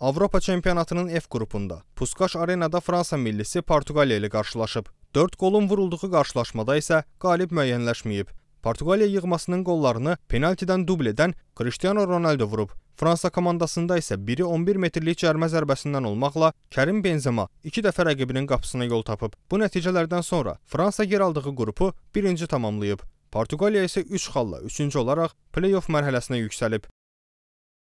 Avropa çempionatının F qrupunda Puskaş Arenada Fransa millisi Portuqaliya ilə qarşılaşıb. 4 qolun vurulduğu qarşılaşmada isə qalib müəyyənləşməyib. Portuqaliya yığmasının qollarını penaltidən dubl edən Cristiano Ronaldo vurub. Fransa komandasında isə biri 11 metrlik cərimə zərbəsindən olmaqla Kərim Benzema 2 dəfə rəqibinin qapısına yol tapıb. Bu nəticələrdən sonra Fransa yer aldığı qrupu birinci tamamlayıb. Portuqaliya isə 3 xalla 3-cü olaraq play-off mərhələsinə yüksəlib.